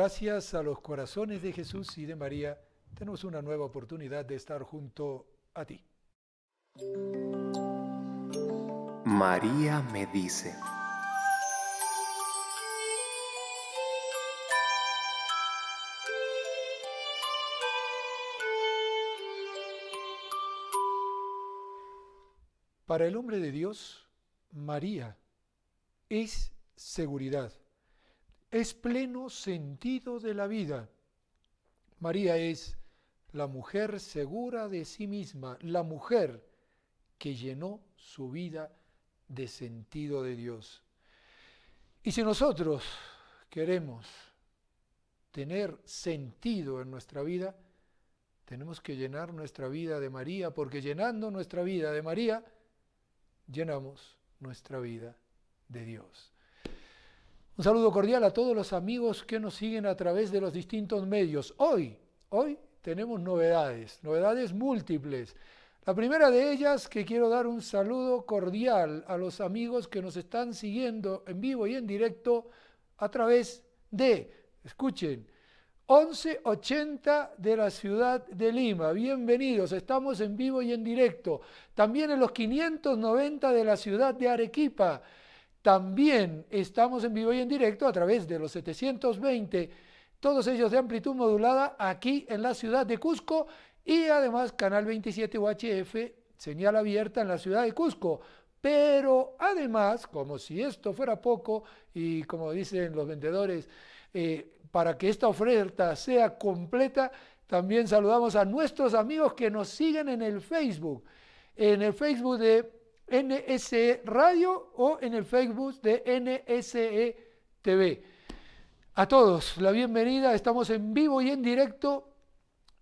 Gracias a los corazones de Jesús y de María, tenemos una nueva oportunidad de estar junto a ti. María me dice. Para el hombre de Dios, María es seguridad, es pleno sentido de la vida. María es la mujer segura de sí misma, la mujer que llenó su vida de sentido de Dios. Y si nosotros queremos tener sentido en nuestra vida, tenemos que llenar nuestra vida de María, porque llenando nuestra vida de María, llenamos nuestra vida de Dios. Un saludo cordial a todos los amigos que nos siguen a través de los distintos medios. Hoy, hoy tenemos novedades, novedades múltiples. La primera de ellas que quiero dar un saludo cordial a los amigos que nos están siguiendo en vivo y en directo a través de, escuchen, 1180 de la ciudad de Lima. Bienvenidos, estamos en vivo y en directo. También en los 590 de la ciudad de Arequipa también estamos en vivo y en directo a través de los 720, todos ellos de amplitud modulada aquí en la ciudad de Cusco y además Canal 27 UHF, señal abierta en la ciudad de Cusco. Pero además, como si esto fuera poco y como dicen los vendedores, eh, para que esta oferta sea completa, también saludamos a nuestros amigos que nos siguen en el Facebook, en el Facebook de NSE Radio o en el Facebook de NSE TV. A todos, la bienvenida. Estamos en vivo y en directo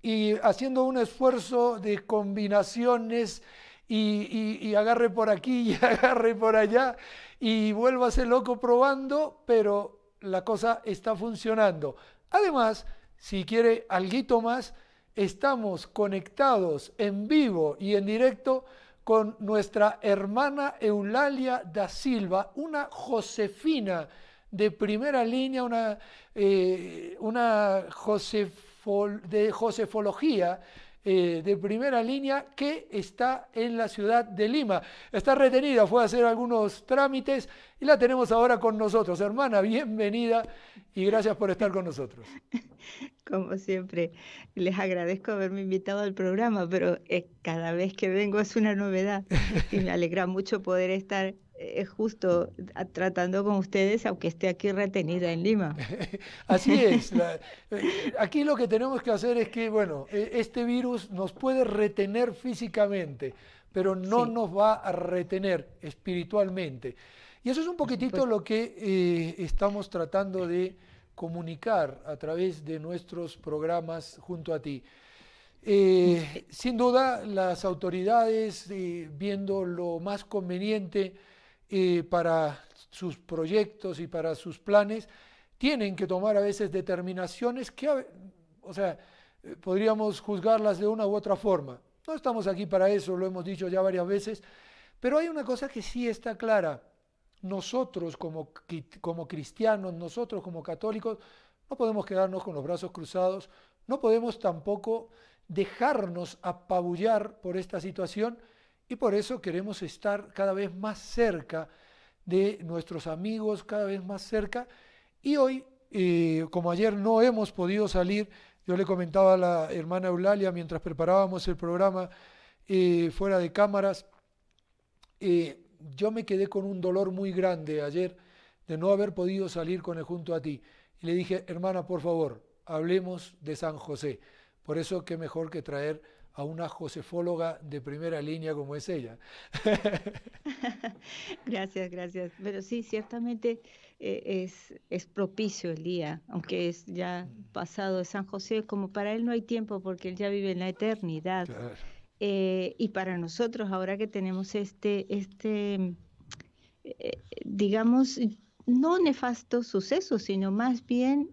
y haciendo un esfuerzo de combinaciones y, y agarre por aquí y agarre por allá y vuélvase loco probando, pero la cosa está funcionando. Además, si quiere alguito más, estamos conectados en vivo y en directo con nuestra hermana Eulalia da Silva, una Josefina de primera línea, una, eh, de josefología, eh, de primera línea que está en la ciudad de Lima. Está retenida, fue a hacer algunos trámites y la tenemos ahora con nosotros. Hermana, bienvenida y gracias por estar con nosotros. Como siempre, les agradezco haberme invitado al programa, pero eh, cada vez que vengo es una novedad y me alegra mucho poder estar eh, es justo tratando con ustedes, aunque esté aquí retenida en Lima. Así es. Eh, aquí lo que tenemos que hacer es que, bueno, eh, este virus nos puede retener físicamente, pero no nos va a retener espiritualmente. Y eso es un poquitito lo que estamos tratando de comunicar a través de nuestros programas junto a ti. sin duda, las autoridades, viendo lo más conveniente, eh, para sus proyectos y para sus planes, tienen que tomar a veces determinaciones que, o sea, eh, podríamos juzgarlas de una u otra forma. No estamos aquí para eso, lo hemos dicho ya varias veces, pero hay una cosa que sí está clara. Nosotros como cristianos, nosotros como católicos, no podemos quedarnos con los brazos cruzados, no podemos tampoco dejarnos apabullar por esta situación, y por eso queremos estar cada vez más cerca de nuestros amigos, cada vez más cerca. Y hoy, eh, como ayer no hemos podido salir, yo le comentaba a la hermana Eulalia mientras preparábamos el programa eh, fuera de cámaras, eh, yo me quedé con un dolor muy grande ayer de no haber podido salir con el junto a ti. Y le dije, hermana, por favor, hablemos de San José. Por eso qué mejor que traer a una josefóloga de primera línea como es ella. gracias, gracias. Pero sí, ciertamente eh, es, propicio el día, aunque es ya mm. pasado de San José, como para él no hay tiempo porque él ya vive en la eternidad. Eh, y para nosotros, ahora que tenemos este, este eh, digamos, no nefasto suceso, sino más bien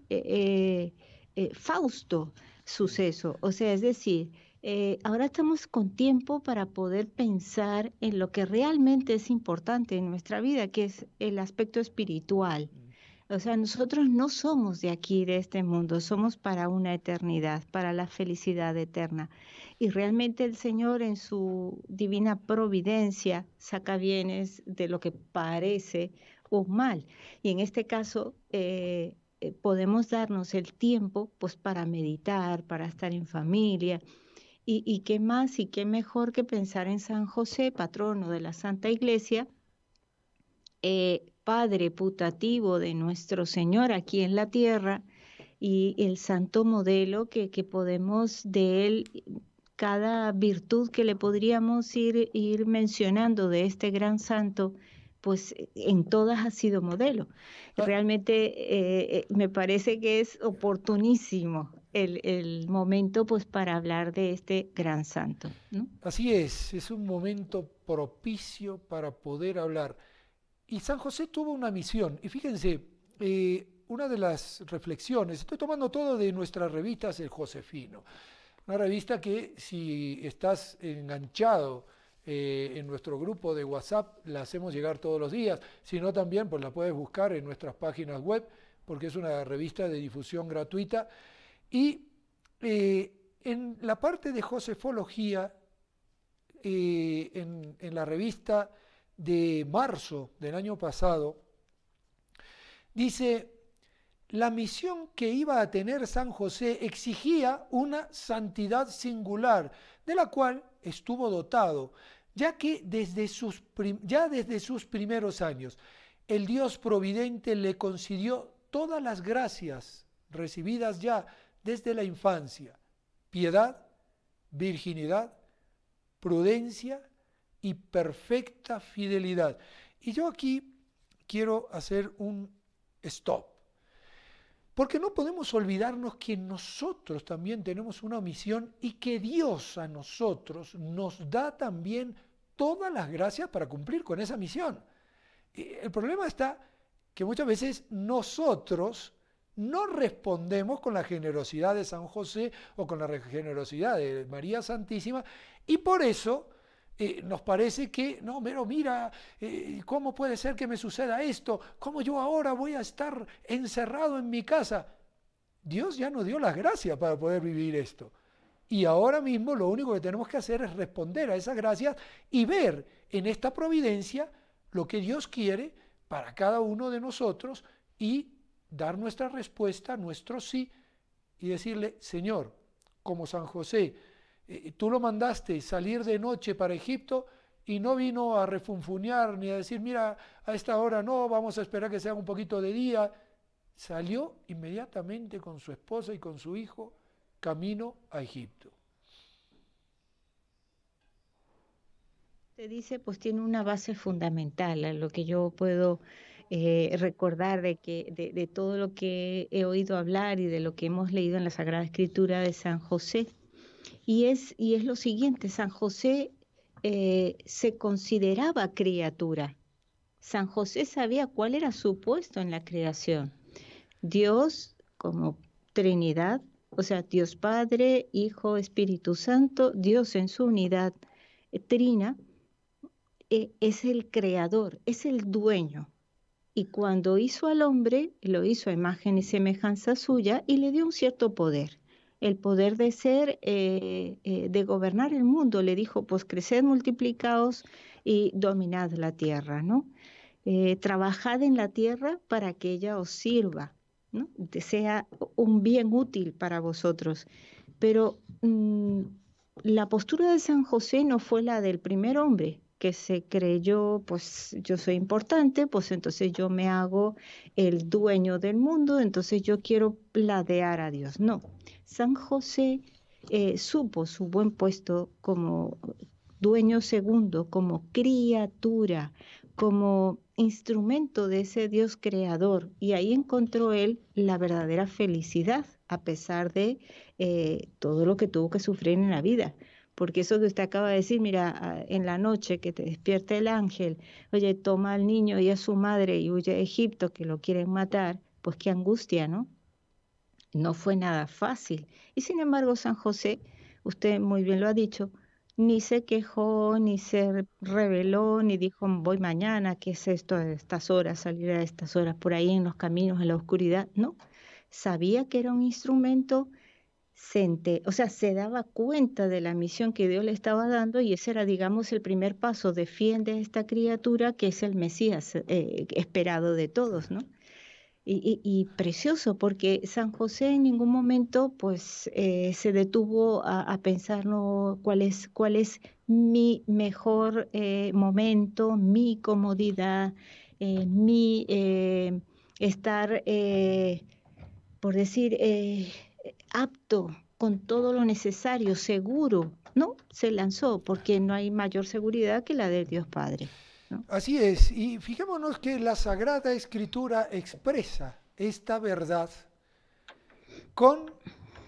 Fausto suceso. O sea, es decir, eh, ahora estamos con tiempo para poder pensar en lo que realmente es importante en nuestra vida, que es el aspecto espiritual. Mm. O sea, nosotros no somos de aquí, de este mundo, somos para una eternidad, para la felicidad eterna. Y realmente el Señor en su divina providencia saca bienes de lo que parece un mal. Y en este caso eh, eh, podemos darnos el tiempo pues, para meditar, para estar en familia, y, qué más y qué mejor que pensar en San José, patrono de la Santa Iglesia, eh, Padre putativo de nuestro Señor aquí en la tierra y el santo modelo que, podemos de él, cada virtud que le podríamos ir, ir mencionando de este gran santo, pues eh, en todas ha sido modelo. Ah. Realmente eh, me parece que es oportunísimo el, momento pues para hablar de este gran santo. Así es, es un momento propicio para poder hablar. Y San José tuvo una misión, y fíjense, eh, una de las reflexiones, estoy tomando todo de nuestras revistas, El Josefino, una revista que si estás enganchado eh, en nuestro grupo de WhatsApp, la hacemos llegar todos los días, si no también pues la puedes buscar en nuestras páginas web, porque es una revista de difusión gratuita y eh, en la parte de Josefología, eh, en, la revista de marzo del año pasado, dice, la misión que iba a tener San José exigía una santidad singular, de la cual estuvo dotado, ya que desde sus, ya desde sus primeros años, el Dios providente le concedió todas las gracias recibidas ya desde la infancia piedad, virginidad, prudencia y perfecta fidelidad. Y yo aquí quiero hacer un stop, porque no podemos olvidarnos que nosotros también tenemos una misión y que Dios a nosotros nos da también todas las gracias para cumplir con esa misión. El problema está que muchas veces nosotros no respondemos con la generosidad de San José o con la generosidad de María Santísima y por eso eh, nos parece que, no, pero mira, eh, ¿cómo puede ser que me suceda esto? ¿Cómo yo ahora voy a estar encerrado en mi casa? Dios ya nos dio las gracias para poder vivir esto. Y ahora mismo lo único que tenemos que hacer es responder a esas gracias y ver en esta providencia lo que Dios quiere para cada uno de nosotros y dar nuestra respuesta, nuestro sí, y decirle, Señor, como San José, eh, eh, tú lo mandaste salir de noche para Egipto y no vino a refunfuñar ni a decir, mira, a esta hora no, vamos a esperar que sea un poquito de día. Salió inmediatamente con su esposa y con su hijo camino a Egipto. Te dice, pues tiene una base fundamental a lo que yo puedo eh, recordar de, que, de, todo lo que he oído hablar y de lo que hemos leído en la Sagrada Escritura de San José. Y es, y es lo siguiente, San José eh, se consideraba criatura. San José sabía cuál era su puesto en la creación. Dios como Trinidad, o sea, Dios Padre, Hijo, Espíritu Santo, Dios en su unidad eh, trina, es el creador, es el dueño y cuando hizo al hombre, lo hizo a imagen y semejanza suya y le dio un cierto poder, el poder de ser, eh, eh, de gobernar el mundo. Le dijo, pues creced, multiplicaos y dominad la tierra, ¿no? Eh, trabajad en la tierra para que ella os sirva, ¿no? sea un bien útil para vosotros. Pero mm, la postura de San José no fue la del primer hombre, que se creyó, pues yo soy importante, pues entonces yo me hago el dueño del mundo, entonces yo quiero pladear a Dios. No, San José eh, supo su buen puesto como dueño segundo, como criatura, como instrumento de ese Dios creador y ahí encontró él la verdadera felicidad a pesar de eh, todo lo que tuvo que sufrir en la vida porque eso que usted acaba de decir, mira, ah, en la noche que te despierta el ángel, oye, toma al niño y a su madre y huye a Egipto, que lo quieren matar, pues qué angustia, ¿no? No fue nada fácil. Y sin embargo, San José, usted muy bien lo ha dicho, ni se quejó, ni se rebeló, ni dijo, voy mañana, ¿qué es esto a estas horas, salir a estas horas por ahí en los caminos, en la oscuridad? No, sabía que era un instrumento o sea, se daba cuenta de la misión que Dios le estaba dando y ese era, digamos, el primer paso, defiende esta criatura que es el Mesías eh, esperado de todos, ¿no? Y, precioso, porque San José en ningún momento pues eh, se detuvo a, pensar cuál es, cuál es mi mejor eh, momento, mi comodidad, mi estar, por decir, apto, con todo lo necesario, seguro. No, se lanzó porque no hay mayor seguridad que la del Dios Padre. Así es, y fijémonos que la Sagrada Escritura expresa esta verdad con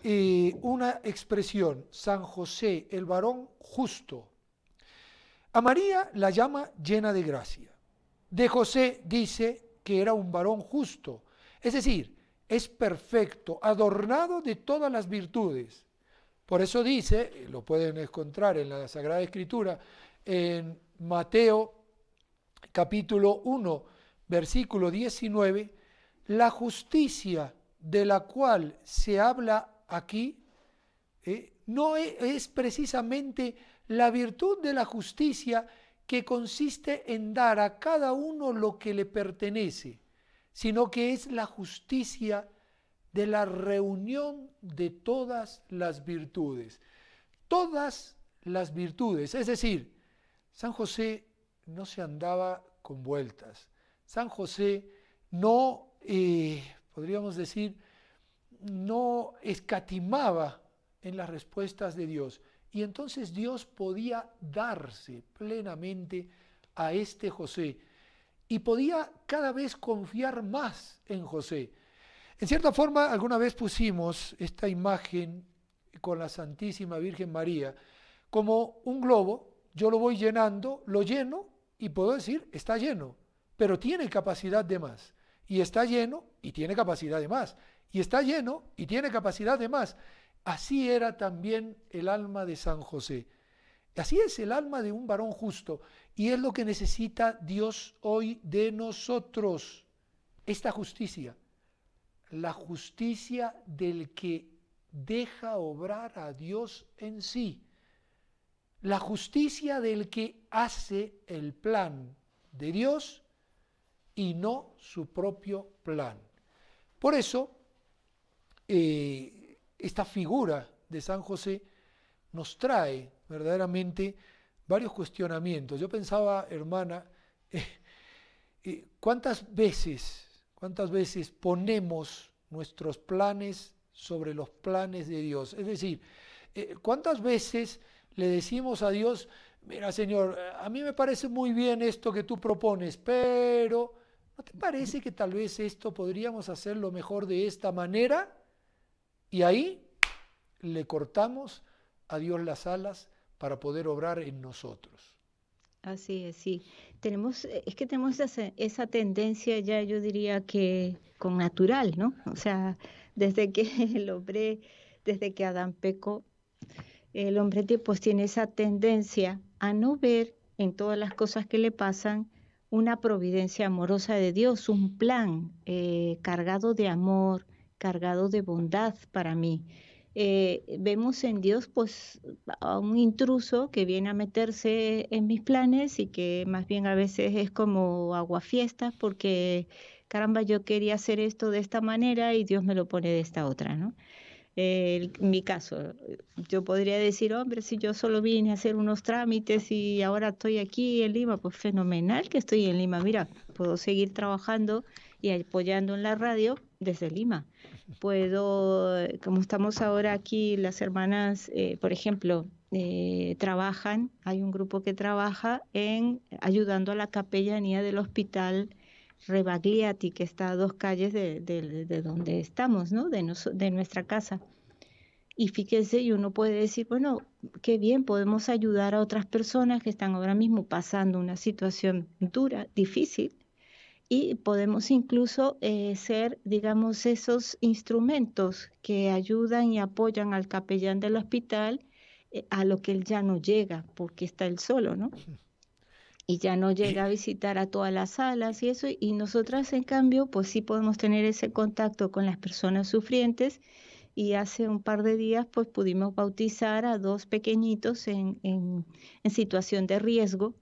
eh, una expresión, San José, el varón justo. A María la llama llena de gracia. De José dice que era un varón justo. Es decir, es perfecto, adornado de todas las virtudes. Por eso dice, eh, lo pueden encontrar en la Sagrada Escritura, en Mateo capítulo 1, versículo 19, la justicia de la cual se habla aquí eh, no e, es precisamente la virtud de la justicia que consiste en dar a cada uno lo que le pertenece sino que es la justicia de la reunión de todas las virtudes. Todas las virtudes, es decir, San José no se andaba con vueltas. San José no, eh, podríamos decir, no escatimaba en las respuestas de Dios. Y entonces Dios podía darse plenamente a este José y podía cada vez confiar más en José. En cierta forma, alguna vez pusimos esta imagen con la Santísima Virgen María como un globo, yo lo voy llenando, lo lleno y puedo decir, está lleno, pero tiene capacidad de más. Y está lleno y tiene capacidad de más. Y está lleno y tiene capacidad de más. Así era también el alma de San José. Así es el alma de un varón justo. Y es lo que necesita Dios hoy de nosotros, esta justicia, la justicia del que deja obrar a Dios en sí, la justicia del que hace el plan de Dios y no su propio plan. Por eso, eh, esta figura de San José nos trae verdaderamente varios cuestionamientos. Yo pensaba, hermana, eh, eh, ¿cuántas veces, cuántas veces ponemos nuestros planes sobre los planes de Dios? Es decir, eh, ¿cuántas veces le decimos a Dios, mira Señor, a mí me parece muy bien esto que tú propones, pero ¿no te parece que tal vez esto podríamos hacerlo mejor de esta manera? Y ahí le cortamos a Dios las alas para poder obrar en nosotros. Así es, sí. Tenemos, eh, es que tenemos esa, tendencia ya, yo diría que con natural, ¿no? O sea, desde que el hombre, desde que Adán pecó, el hombre pues tiene esa tendencia a no ver en todas las cosas que le pasan una providencia amorosa de Dios, un plan eh, cargado de amor, cargado de bondad para mí. Eh, vemos en Dios pues a un intruso que viene a meterse en mis planes y que más bien a veces es como aguafiestas porque caramba yo quería hacer esto de esta manera y Dios me lo pone de esta otra, ¿no? en mi caso, yo podría decir, hombre, si yo solo vine a hacer unos trámites y ahora estoy aquí en Lima, pues fenomenal que estoy en Lima. Mira, puedo seguir trabajando y apoyando en la radio, desde Lima. Puedo, eh, como estamos ahora aquí, las hermanas, eh, por ejemplo, eh, trabajan, hay un grupo que trabaja en ayudando a la capellanía del hospital Rebagliati, que está a dos calles de, donde estamos, ¿no? De, nuestra casa. Y fíjense, y uno puede decir, bueno, qué bien, podemos ayudar a otras personas que están ahora mismo pasando una situación dura, difícil, y podemos incluso eh, ser, digamos, esos instrumentos que ayudan y apoyan al capellán del hospital eh, a lo que él ya no llega, porque está él solo, ¿no? Y ya no llega a visitar a todas las salas y eso, y nosotras en cambio, pues sí podemos tener ese contacto con las personas sufrientes y hace un par de días pues pudimos bautizar a dos pequeñitos en, en situación de riesgo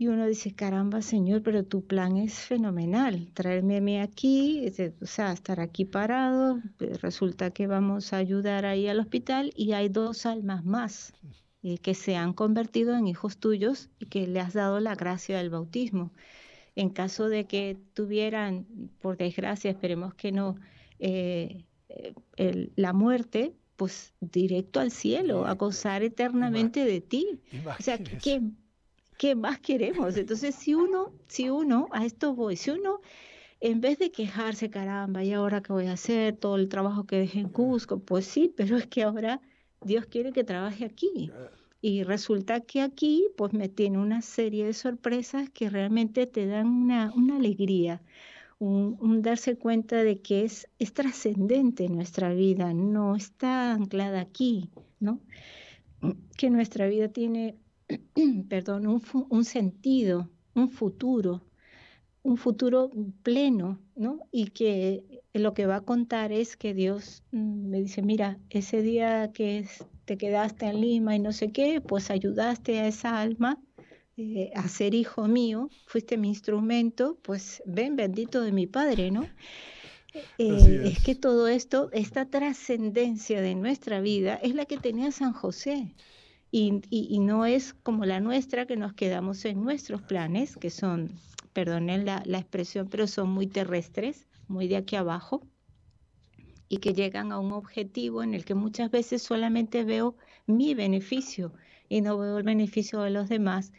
y uno dice, caramba, Señor, pero tu plan es fenomenal, traerme a mí aquí, o sea, estar aquí parado, resulta que vamos a ayudar ahí al hospital y hay dos almas más que se han convertido en hijos tuyos y que le has dado la gracia del bautismo. En caso de que tuvieran, por desgracia, esperemos que no, eh, la muerte, pues directo al cielo, a gozar eternamente de ti. O sea, ¿qué más queremos? Entonces, si uno, si uno, a esto voy, si uno, en vez de quejarse, caramba, ¿y ahora qué voy a hacer? Todo el trabajo que dejé en Cusco, pues sí, pero es que ahora Dios quiere que trabaje aquí. Y resulta que aquí, pues me tiene una serie de sorpresas que realmente te dan una, una alegría. Un, un, darse cuenta de que es, es trascendente nuestra vida, no está anclada aquí, ¿no? Que nuestra vida tiene perdón, un, sentido, un futuro, un futuro pleno, ¿no? Y que lo que va a contar es que Dios mm, me dice, mira, ese día que te quedaste en Lima y no sé qué, pues ayudaste a esa alma eh, a ser hijo mío, fuiste mi instrumento, pues ven bendito de mi Padre, ¿no? Eh, es. que todo esto, esta trascendencia de nuestra vida es la que tenía San José y, no es como la nuestra que nos quedamos en nuestros planes, que son, perdonen la, la expresión, pero son muy terrestres, muy de aquí abajo, y que llegan a un objetivo en el que muchas veces solamente veo mi beneficio y no veo el beneficio de los demás,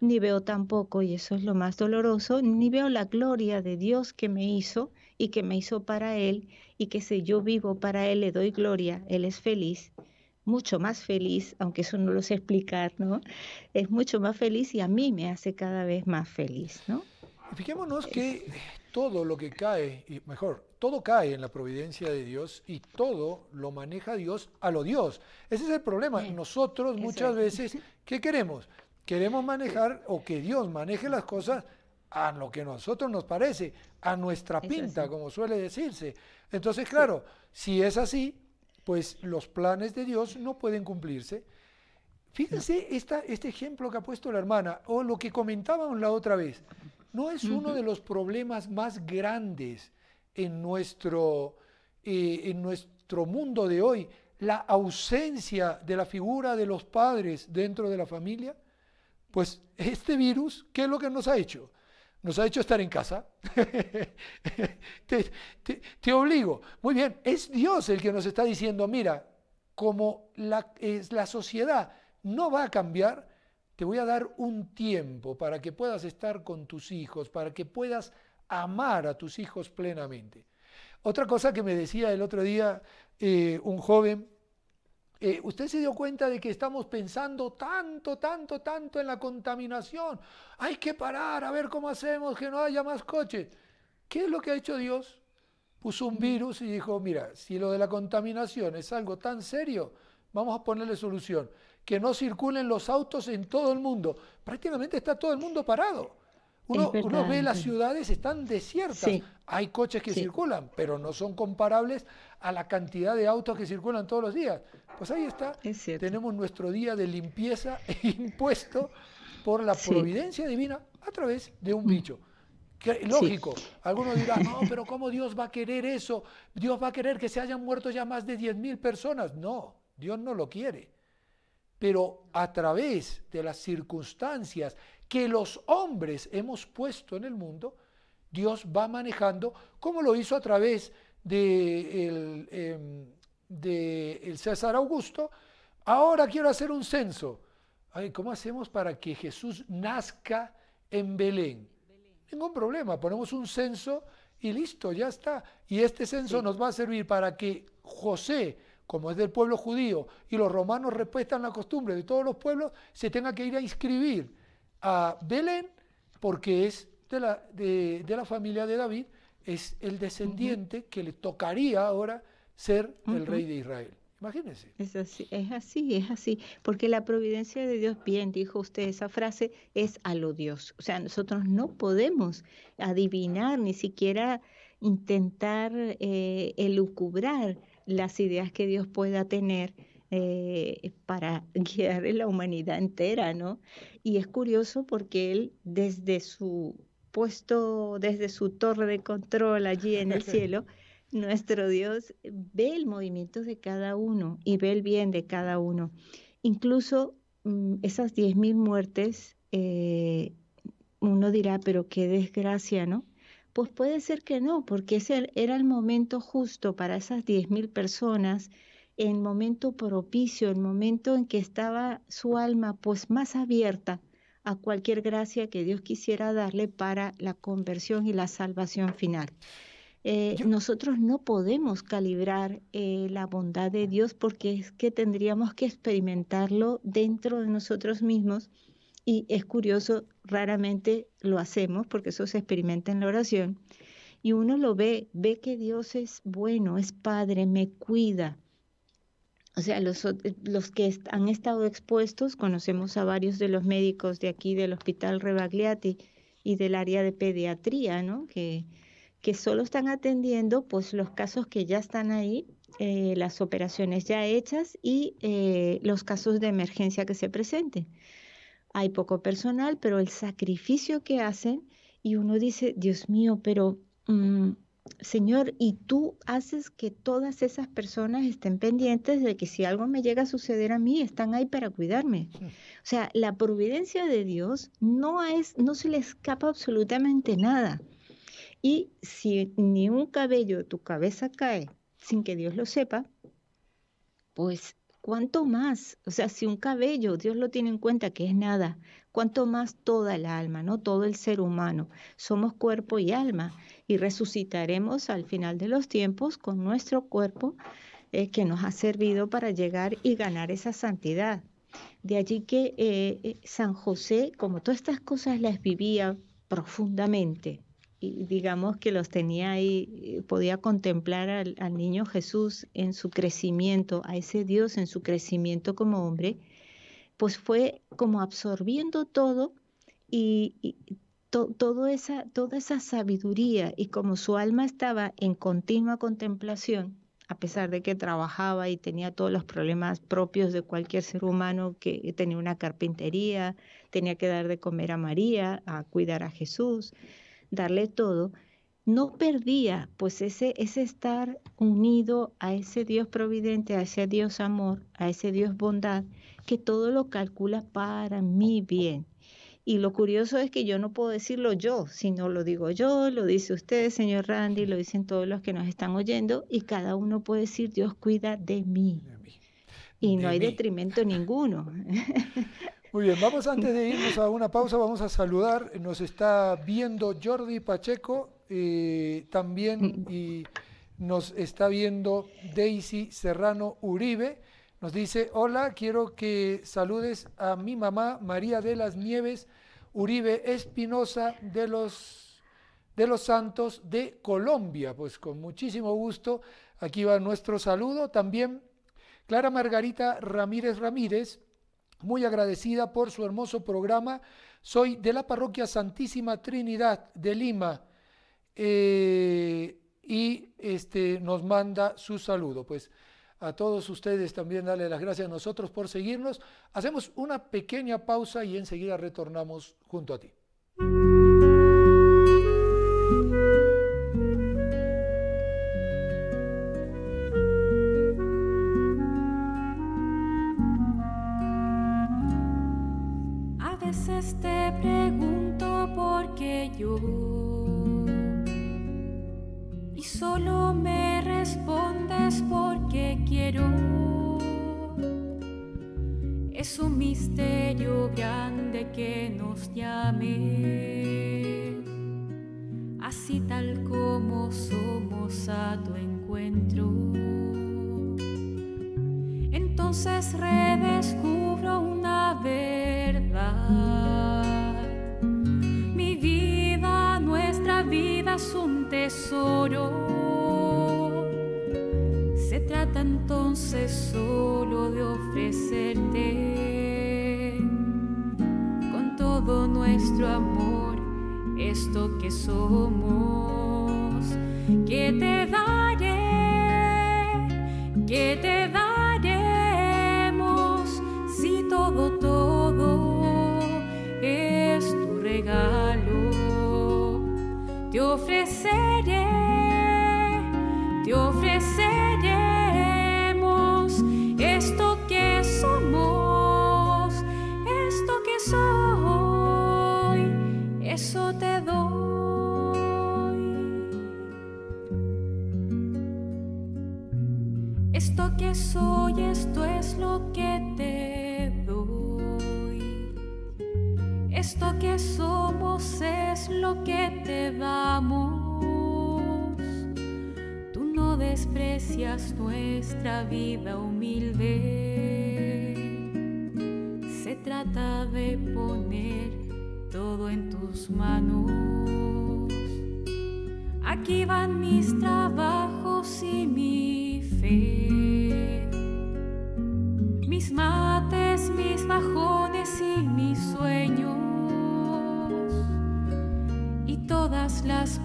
ni veo tampoco, y eso es lo más doloroso, ni veo la gloria de Dios que me hizo y que me hizo para Él y que si yo vivo para Él le doy gloria, Él es feliz mucho más feliz, aunque eso no lo sé explicar, ¿no? Es mucho más feliz y a mí me hace cada vez más feliz, ¿no? Fijémonos que todo lo que cae, y mejor, todo cae en la providencia de Dios y todo lo maneja Dios a lo Dios. Ese es el problema. Nosotros muchas veces, ¿qué queremos? Queremos manejar o que Dios maneje las cosas a lo que a nosotros nos parece, a nuestra pinta, como suele decirse. Entonces, claro, si es así, pues los planes de Dios no pueden cumplirse. Fíjense esta, este ejemplo que ha puesto la hermana, o lo que comentábamos la otra vez, no es uno de los problemas más grandes en nuestro, eh, en nuestro mundo de hoy, la ausencia de la figura de los padres dentro de la familia. Pues este virus, ¿qué es lo que nos ha hecho? nos ha hecho estar en casa. te, obligo. Muy bien, es Dios el que nos está diciendo, mira, como la, es, la sociedad no va a cambiar, te voy a dar un tiempo para que puedas estar con tus hijos, para que puedas amar a tus hijos plenamente. Otra cosa que me decía el otro día eh, un joven eh, usted se dio cuenta de que estamos pensando tanto, tanto, tanto en la contaminación. Hay que parar, a ver cómo hacemos que no haya más coches. ¿Qué es lo que ha hecho Dios? Puso un virus y dijo, mira, si lo de la contaminación es algo tan serio, vamos a ponerle solución. Que no circulen los autos en todo el mundo. Prácticamente está todo el mundo parado. Uno, ve las ciudades, están desiertas. Hay coches que circulan, pero no son comparables a la cantidad de autos que circulan todos los días. Pues ahí está. Tenemos nuestro día de limpieza e impuesto por la providencia divina a través de un mm. bicho. lógico, algunos dirán, no, pero ¿cómo Dios va a querer eso? Dios va a querer que se hayan muerto ya más de 10.000 personas. No, Dios no lo quiere. Pero a través de las circunstancias que los hombres hemos puesto en el mundo, Dios va manejando, como lo hizo a través de em, de el César Augusto. Ahora quiero hacer un censo. ¿Cómo hacemos para que Jesús nazca en Belén? Ningún problema, ponemos un censo y listo, ya está. Y este censo nos va a servir para que José, como es del pueblo judío, y los romanos respetan la costumbre de todos los pueblos, se tenga que ir a inscribir a Belén porque es de la, de, la familia de David, es el descendiente que le tocaría ahora ser el rey de Israel. Imagínense. Es así, es así, es así. Porque la providencia de Dios, bien dijo usted esa frase, es a lo Dios. O sea, nosotros no podemos adivinar, ni siquiera intentar eh, elucubrar las ideas que Dios pueda tener eh, para guiar a la humanidad entera, ¿no? Y es curioso porque él desde su puesto, desde su torre de control allí en el cielo, nuestro Dios ve el movimiento de cada uno y ve el bien de cada uno. Incluso mm, esas 10.000 muertes, eh, uno dirá, pero qué desgracia, ¿no? Pues puede ser que no, porque ese era el momento justo para esas 10.000 personas en momento propicio, el momento en que estaba su alma pues más abierta a cualquier gracia que Dios quisiera darle para la conversión y la salvación final. Eh, nosotros no podemos calibrar eh, la bondad de Dios porque es que tendríamos que experimentarlo dentro de nosotros mismos y es curioso, raramente lo hacemos porque eso se experimenta en la oración y uno lo ve, ve que Dios es bueno, es Padre, me cuida, o sea, los, eh, que han estado expuestos, conocemos a varios de los médicos de aquí del Hospital Rebagliati y del área de pediatría, ¿no? Que, que solo están atendiendo pues los casos que ya están ahí, eh, las operaciones ya hechas y eh, los casos de emergencia que se presenten. Hay poco personal, pero el sacrificio que hacen y uno dice, Dios mío, pero mm, Señor, y tú haces que todas esas personas estén pendientes de que si algo me llega a suceder a mí, están ahí para cuidarme. Hmm. O sea, la providencia de Dios no, es, no se le escapa absolutamente nada. Y si ni un cabello de tu cabeza cae sin que Dios lo sepa, pues ¿Cuánto más? O sea, si un cabello Dios lo tiene en cuenta que es nada, ¿cuánto más toda el alma, no todo el ser humano? Somos cuerpo y alma y resucitaremos al final de los tiempos con nuestro cuerpo eh, que nos ha servido para llegar y ganar esa santidad. De allí que eh, eh, San José, como todas estas cosas las vivía profundamente, y digamos que los tenía ahí, eh, podía contemplar al, niño Jesús en su crecimiento, a ese Dios en su crecimiento como hombre, pues fue como absorbiendo todo y, esa, toda esa sabiduría y como su alma estaba en continua contemplación, a pesar de que trabajaba y tenía todos los problemas propios de cualquier ser humano, que tenía una carpintería, tenía que dar de comer a María, a cuidar a Jesús, darle todo, no perdía pues ese, ese estar unido a ese Dios providente, a ese Dios amor, a ese Dios bondad, que todo lo calcula para mi bien. Y lo curioso es que yo no puedo decirlo yo, sino lo digo yo, lo dice usted, señor Randy, lo dicen todos los que nos están oyendo, y cada uno puede decir, Dios cuida de mí. Y no hay detrimento ninguno. Muy bien, vamos antes de irnos a una pausa, vamos a saludar, nos está viendo Jordi Pacheco eh, también mm. y nos está viendo Daisy Serrano Uribe. Nos dice, hola, quiero que saludes a mi mamá María de las Nieves Uribe Espinosa de los, de los Santos de Colombia. Pues con muchísimo gusto, aquí va nuestro saludo. También Clara Margarita Ramírez Ramírez muy agradecida por su hermoso programa. Soy de la parroquia Santísima Trinidad de Lima eh, y este, nos manda su saludo. Pues a todos ustedes también darle las gracias a nosotros por seguirnos. Hacemos una pequeña pausa y enseguida retornamos junto a ti. que nos llame, así tal como somos a tu encuentro. Entonces redescubre. amor, esto que somos, que te da.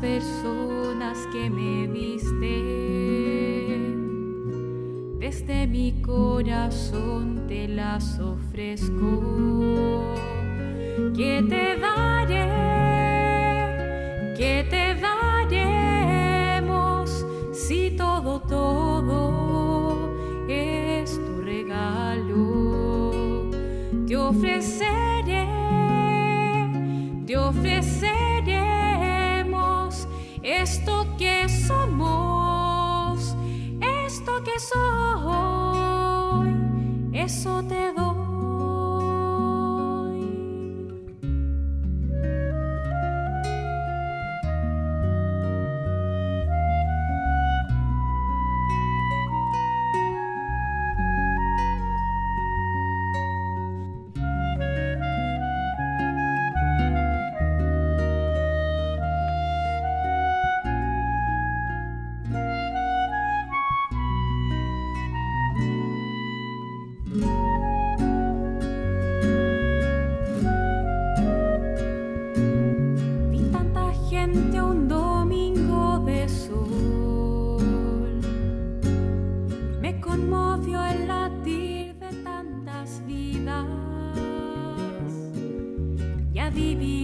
personas que me viste desde mi corazón te las ofrezco, que te da un domingo de sol. Me conmovió el latir de tantas vidas. Ya viví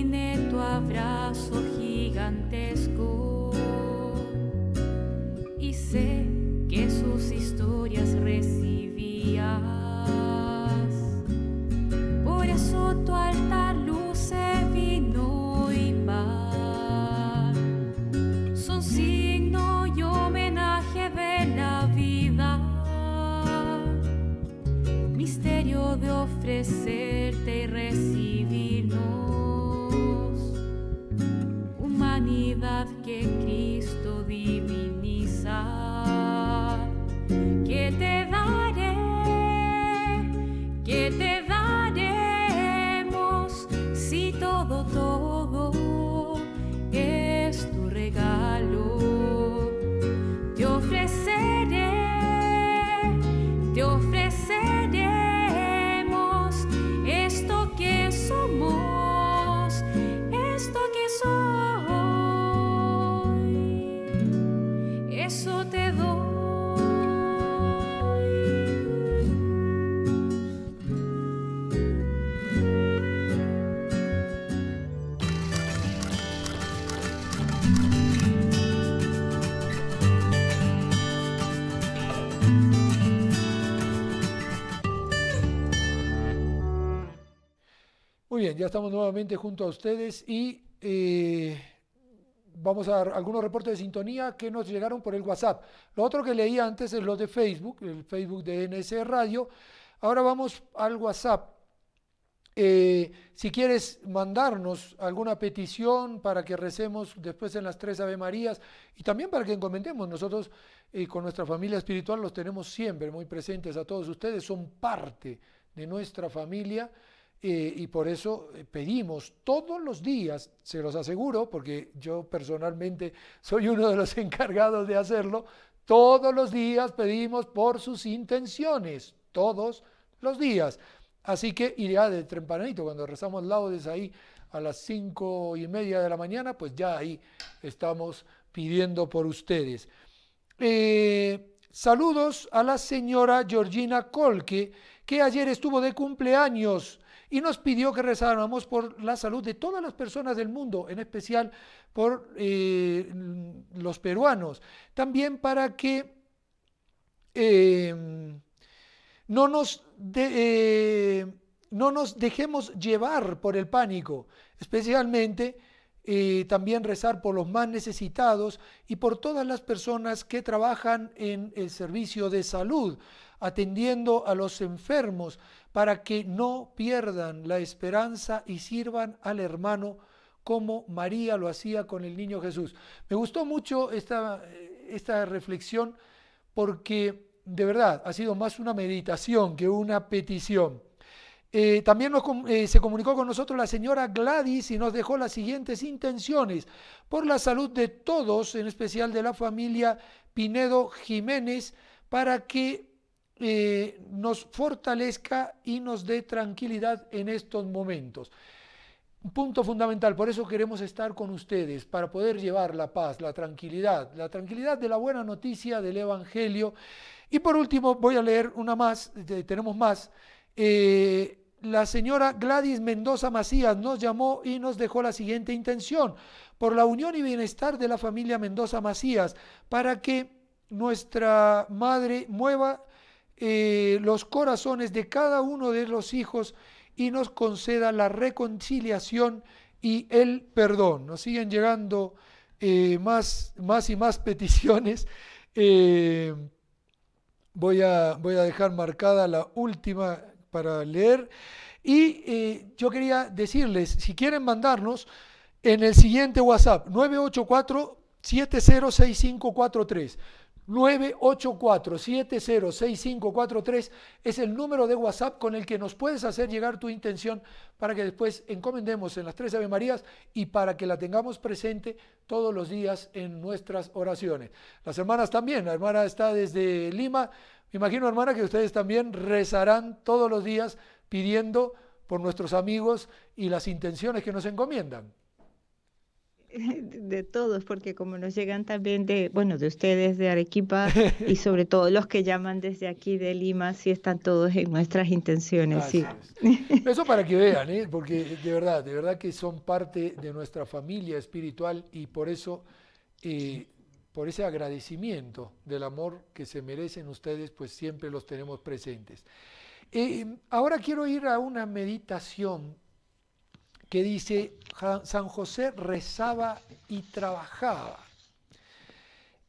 bien, ya estamos nuevamente junto a ustedes y eh, vamos a dar algunos reportes de sintonía que nos llegaron por el WhatsApp. Lo otro que leí antes es lo de Facebook, el Facebook de NS Radio. Ahora vamos al WhatsApp. Eh, si quieres mandarnos alguna petición para que recemos después en las tres Ave Marías y también para que encomendemos, nosotros eh, con nuestra familia espiritual los tenemos siempre muy presentes a todos ustedes, son parte de nuestra familia eh, y por eso eh, pedimos todos los días, se los aseguro, porque yo personalmente soy uno de los encargados de hacerlo, todos los días pedimos por sus intenciones, todos los días. Así que irá de trempanito cuando rezamos laudes ahí a las cinco y media de la mañana, pues ya ahí estamos pidiendo por ustedes. Eh, saludos a la señora Georgina Colque, que ayer estuvo de cumpleaños y nos pidió que rezáramos por la salud de todas las personas del mundo, en especial por eh, los peruanos. También para que eh, no, nos eh, no nos dejemos llevar por el pánico, especialmente... también rezar por los más necesitados y por todas las personas que trabajan en el servicio de salud, atendiendo a los enfermos, para que no pierdan la esperanza y sirvan al hermano como María lo hacía con el niño Jesús. Me gustó mucho esta, eh, esta reflexión porque de verdad ha sido más una meditación que una petición. Eh, también eh, se comunicó con nosotros la señora Gladys y nos dejó las siguientes intenciones por la salud de todos, en especial de la familia Pinedo Jiménez, para que eh, nos fortalezca y nos dé tranquilidad en estos momentos. Un punto fundamental, por eso queremos estar con ustedes, para poder llevar la paz, la tranquilidad, la tranquilidad de la buena noticia del Evangelio. Y por último, voy a leer una más, tenemos más. Eh, la señora Gladys Mendoza Macías nos llamó y nos dejó la siguiente intención, por la unión y bienestar de la familia Mendoza Macías, para que nuestra madre mueva eh, los corazones de cada uno de los hijos y nos conceda la reconciliación y el perdón. Nos siguen llegando eh, más, más y más peticiones. Eh, voy, a, voy a dejar marcada la última para leer. Y yo quería decirles, si quieren mandarnos, en el siguiente WhatsApp, 984 706543. 984-706543 es el número de WhatsApp con el que nos puedes hacer llegar tu intención para que después encomendemos en las tres Ave Marías y para que la tengamos presente todos los días en nuestras oraciones. Las hermanas también, la hermana está desde Lima. Me imagino, hermana, que ustedes también rezarán todos los días pidiendo por nuestros amigos y las intenciones que nos encomiendan. de todos, porque como nos llegan también de, bueno, de ustedes, de Arequipa y sobre todo los que llaman desde aquí de Lima, Si están todos en nuestras intenciones. sí. Eso para que vean, ¿eh? porque de verdad, de verdad que son parte de nuestra familia espiritual y por eso, eh, por ese agradecimiento del amor que se merecen ustedes, pues siempre los tenemos presentes. Eh, ahora quiero ir a una meditación que dice, San José rezaba y trabajaba.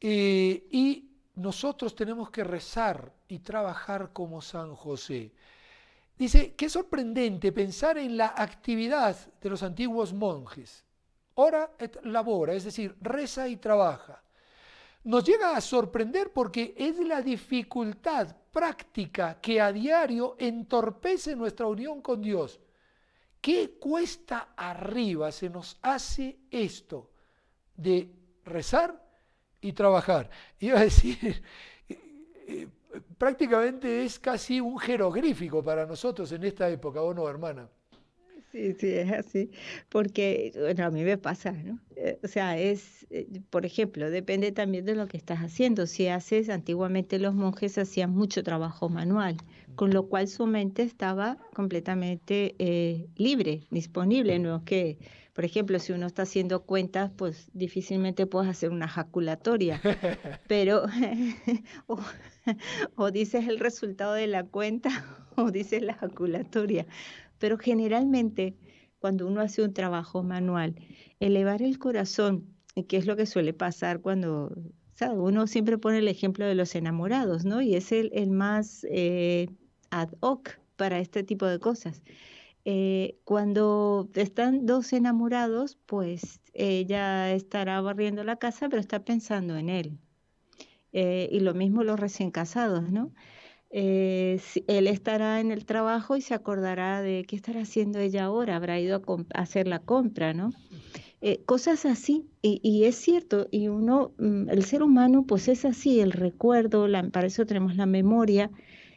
Eh, y nosotros tenemos que rezar y trabajar como San José. Dice, qué sorprendente pensar en la actividad de los antiguos monjes. Ora labora, es decir, reza y trabaja. Nos llega a sorprender porque es la dificultad práctica que a diario entorpece nuestra unión con Dios. ¿Qué cuesta arriba se nos hace esto de rezar y trabajar? Iba a decir, eh, eh, prácticamente es casi un jeroglífico para nosotros en esta época, ¿o no, hermana? Sí, sí, es así, porque bueno, a mí me pasa, ¿no? Eh, o sea, es, por ejemplo, depende también de lo que estás haciendo. Si haces, antiguamente los monjes hacían mucho trabajo manual, con lo cual su mente estaba completamente eh, libre, disponible, no que, por ejemplo, si uno está haciendo cuentas, pues difícilmente puedes hacer una jaculatoria, pero o, dices el resultado de la cuenta o dices la jaculatoria, pero generalmente cuando uno hace un trabajo manual, elevar el corazón, que es lo que suele pasar cuando uno siempre pone el ejemplo de los enamorados, ¿no? Y es el, más eh, ad hoc para este tipo de cosas. Eh, cuando están dos enamorados, pues ella eh, estará barriendo la casa, pero está pensando en él. Eh, y lo mismo los recién casados, ¿no? él estará en el trabajo y se acordará de qué estará haciendo ella ahora, habrá ido a, hacer la compra, ¿no? cosas así, y, es cierto, y uno, mm, el ser humano, pues es así, el recuerdo, la, para eso tenemos la memoria,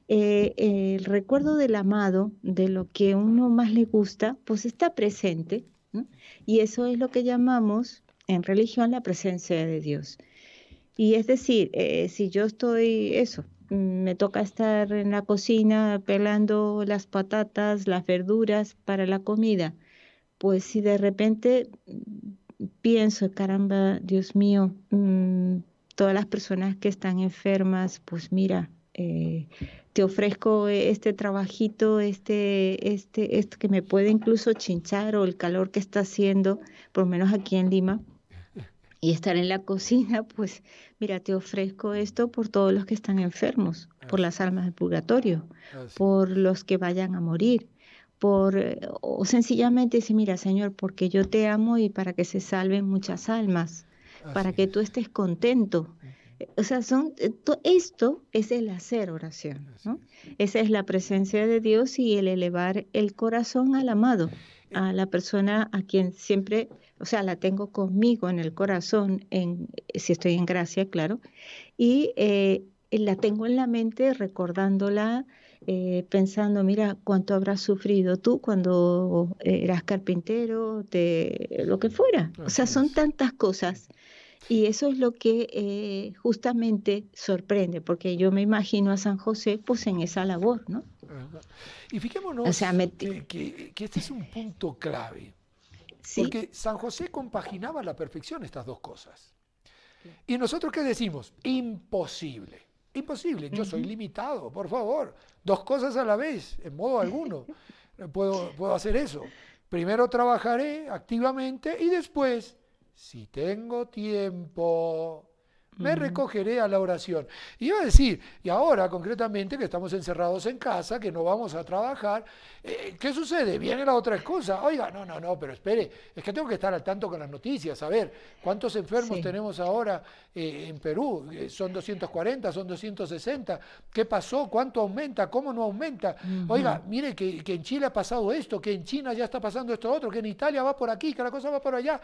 eh, el recuerdo del amado, de lo que uno más le gusta, pues está presente. Y eso es lo que llamamos en religión la presencia de Dios. Y es decir, eh, si yo estoy eso, mm, me toca estar en la cocina pelando las patatas, las verduras para la comida, pues si de repente mm, pienso, caramba, Dios mío, mm, todas las personas que están enfermas, pues mira, eh, te ofrezco este trabajito, este, este, este, que me puede incluso chinchar o el calor que está haciendo, por lo menos aquí en Lima, y estar en la cocina, pues mira, te ofrezco esto por todos los que están enfermos, por las almas del purgatorio, por los que vayan a morir, por, eh, o sencillamente dice, mira, Señor, porque yo te amo y para que se salven muchas almas, para que tú estés contento o sea, son, eh, esto es el hacer oración, Esa es la presencia de Dios y el elevar el corazón al amado, eh, a la persona a quien siempre, o sea, la tengo conmigo en el corazón, en, eh, si estoy en gracia, claro, y la tengo en la mente recordándola, pensando, mira, cuánto habrás sufrido tú cuando eras carpintero, de lo que fuera. O sea, son tantas cosas y eso es lo que eh, justamente sorprende, porque yo me imagino a San José pues en esa labor, ¿no? Y fijémonos que, este es un punto clave, porque San José compaginaba la perfección estas dos cosas. ¿Y nosotros qué decimos? Imposible. Imposible, yo soy limitado, por favor. Dos cosas a la vez, en modo alguno. Puedo, puedo hacer eso. Primero trabajaré activamente y después si tengo tiempo, me recogeré a la oración. Y iba a decir, y ahora concretamente que estamos encerrados en casa, que no vamos a trabajar, eh, ¿qué sucede? Viene la otra excusa. Oiga, no, no, no, pero espere, es que tengo que estar al tanto con las noticias, a ver, ¿cuántos enfermos tenemos ahora eh, en Perú? Eh, ¿Son 240? ¿Son 260? ¿Qué pasó? ¿Cuánto aumenta? ¿Cómo no aumenta? Oiga, mire que, en Chile ha pasado esto, que en China ya está pasando esto otro, que en Italia va por aquí, que la cosa va por allá.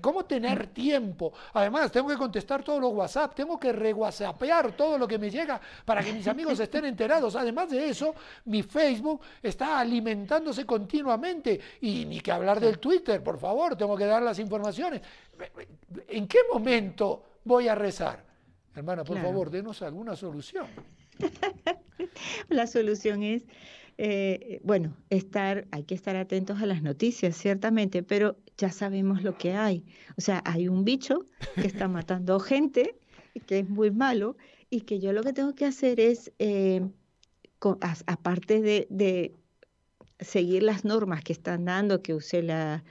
¿Cómo tener mm. tiempo? Además, tengo que contestar todos los WhatsApp tengo que rewhatsappear todo lo que me llega para que mis amigos estén enterados. Además de eso, mi Facebook está alimentándose continuamente y ni que hablar del Twitter, por favor, tengo que dar las informaciones. ¿En qué momento voy a rezar? Hermana, por favor, denos alguna solución. La solución es, eh, bueno, estar, hay que estar atentos a las noticias, ciertamente, pero ya sabemos lo que hay. O sea, hay un bicho que está matando gente, que es muy malo, y que yo lo que tengo que hacer es, eh, aparte de, seguir las normas que están dando, que use la,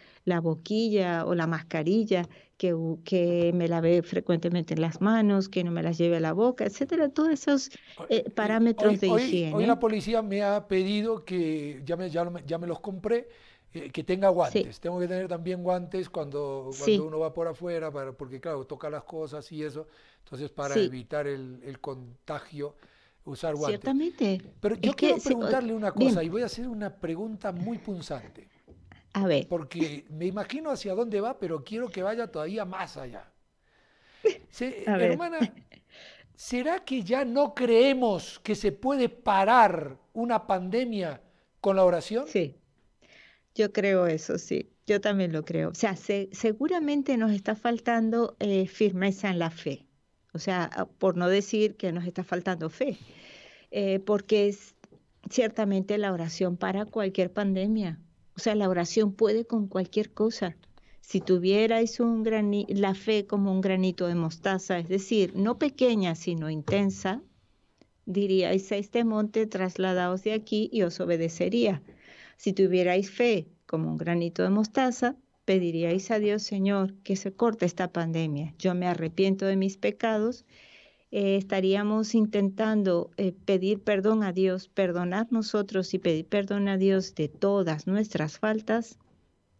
boquilla o la mascarilla, que, que, me lave frecuentemente en las manos, que no me las lleve a la boca, etcétera, todos esos eh, parámetros de higiene. Hoy la policía me ha pedido que, ya me, ya, ya me los compré, eh, que tenga guantes. Tengo que tener también guantes cuando, uno va por afuera, para, porque claro, toca las cosas y eso. Entonces, para evitar el, contagio, usar guantes. Ciertamente. Pero yo quiero preguntarle una cosa y voy a hacer una pregunta muy punzante. A ver. Porque me imagino hacia dónde va, pero quiero que vaya todavía más allá. hermana, ¿será que ya no creemos que se puede parar una pandemia con la oración? Sí. Yo creo eso, sí. Yo también lo creo. O sea, seguramente nos está faltando eh, firmeza en la fe. O sea, ah, por no decir que nos está faltando fe. Eh, porque es ciertamente la oración para cualquier pandemia. O sea, la oración puede con cualquier cosa. Si tuvierais un gran la fe como un granito de mostaza, es decir, no pequeña, sino intensa, diríais a este monte, trasladaos de aquí y os obedecería. Si tuvierais fe como un granito de mostaza, pediríais a Dios, Señor, que se corte esta pandemia. Yo me arrepiento de mis pecados. Eh, estaríamos intentando eh, pedir perdón a Dios, perdonar nosotros y pedir perdón a Dios de todas nuestras faltas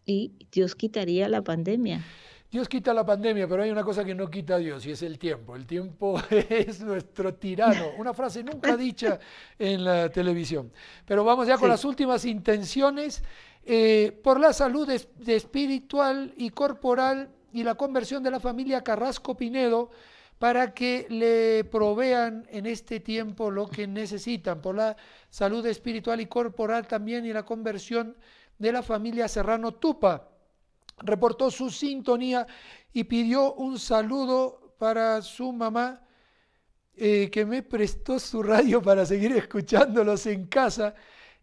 y Dios quitaría la pandemia. Dios quita la pandemia, pero hay una cosa que no quita Dios y es el tiempo. El tiempo es nuestro tirano. Una frase nunca dicha en la televisión. Pero vamos ya con las últimas intenciones. Eh, por la salud espiritual y corporal y la conversión de la familia Carrasco Pinedo para que le provean en este tiempo lo que necesitan, por la salud espiritual y corporal también y la conversión de la familia Serrano Tupa reportó su sintonía y pidió un saludo para su mamá, eh, que me prestó su radio para seguir escuchándolos en casa,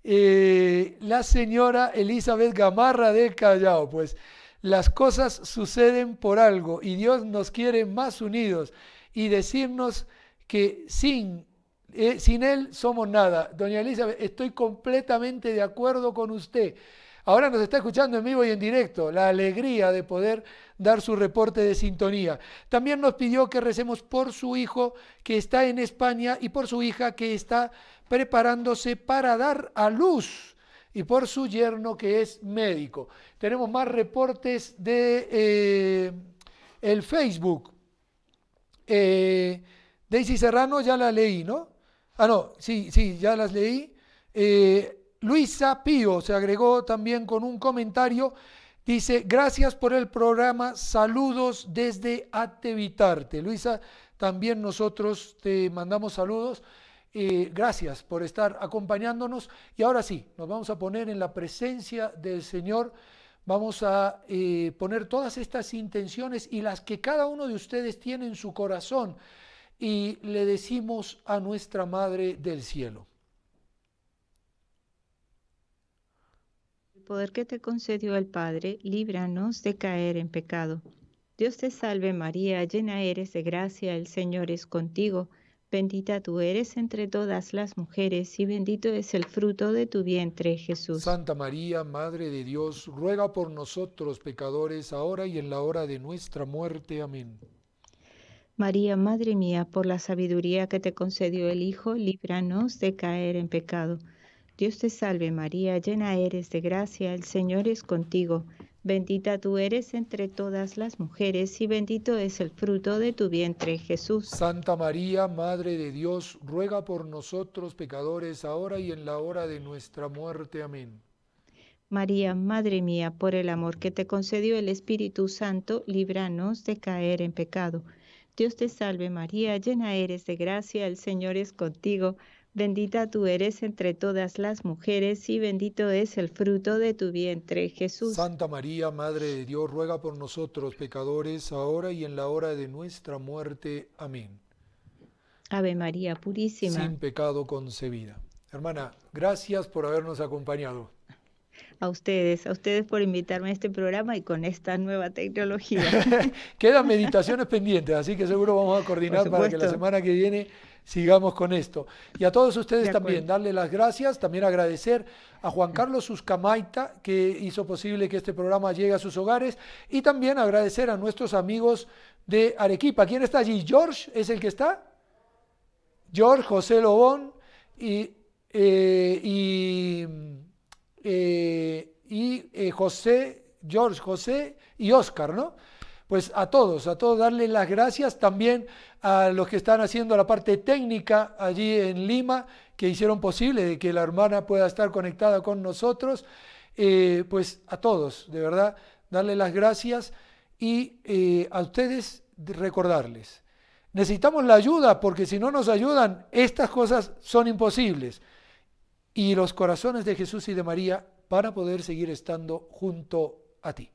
eh, la señora Elizabeth Gamarra de Callao. Pues las cosas suceden por algo y Dios nos quiere más unidos y decirnos que sin, eh, sin Él somos nada. Doña Elizabeth, estoy completamente de acuerdo con usted. Ahora nos está escuchando en vivo y en directo, la alegría de poder dar su reporte de sintonía. También nos pidió que recemos por su hijo que está en España y por su hija que está preparándose para dar a luz y por su yerno que es médico. Tenemos más reportes de eh, el Facebook. Eh, Daisy Serrano ya la leí, ¿no? Ah, no, sí, sí, ya las leí. Eh, Luisa Pío se agregó también con un comentario. Dice, gracias por el programa, saludos desde Atevitarte. Luisa, también nosotros te mandamos saludos. Eh, gracias por estar acompañándonos. Y ahora sí, nos vamos a poner en la presencia del Señor. Vamos a eh, poner todas estas intenciones y las que cada uno de ustedes tiene en su corazón. Y le decimos a nuestra Madre del Cielo. poder que te concedió el Padre, líbranos de caer en pecado. Dios te salve María, llena eres de gracia, el Señor es contigo. Bendita tú eres entre todas las mujeres y bendito es el fruto de tu vientre, Jesús. Santa María, Madre de Dios, ruega por nosotros pecadores, ahora y en la hora de nuestra muerte. Amén. María, Madre mía, por la sabiduría que te concedió el Hijo, líbranos de caer en pecado Dios te salve María, llena eres de gracia, el Señor es contigo. Bendita tú eres entre todas las mujeres y bendito es el fruto de tu vientre, Jesús. Santa María, Madre de Dios, ruega por nosotros pecadores, ahora y en la hora de nuestra muerte. Amén. María, Madre mía, por el amor que te concedió el Espíritu Santo, líbranos de caer en pecado. Dios te salve María, llena eres de gracia, el Señor es contigo. Bendita tú eres entre todas las mujeres y bendito es el fruto de tu vientre, Jesús. Santa María, Madre de Dios, ruega por nosotros pecadores, ahora y en la hora de nuestra muerte. Amén. Ave María Purísima. Sin pecado concebida. Hermana, gracias por habernos acompañado. A ustedes, a ustedes por invitarme a este programa y con esta nueva tecnología. Quedan meditaciones pendientes, así que seguro vamos a coordinar para que la semana que viene sigamos con esto. Y a todos ustedes también, darle las gracias, también agradecer a Juan mm. Carlos Uzcamaita que hizo posible que este programa llegue a sus hogares, y también agradecer a nuestros amigos de Arequipa. ¿Quién está allí? ¿George es el que está? George, José Lobón y, eh, eh, eh, José, George, José y Oscar, ¿no? pues a todos, a todos darle las gracias también a los que están haciendo la parte técnica allí en Lima, que hicieron posible que la hermana pueda estar conectada con nosotros. Eh, pues a todos, de verdad, darle las gracias y eh, a ustedes recordarles. Necesitamos la ayuda porque si no nos ayudan, estas cosas son imposibles. Y los corazones de Jesús y de María para poder seguir estando junto a ti.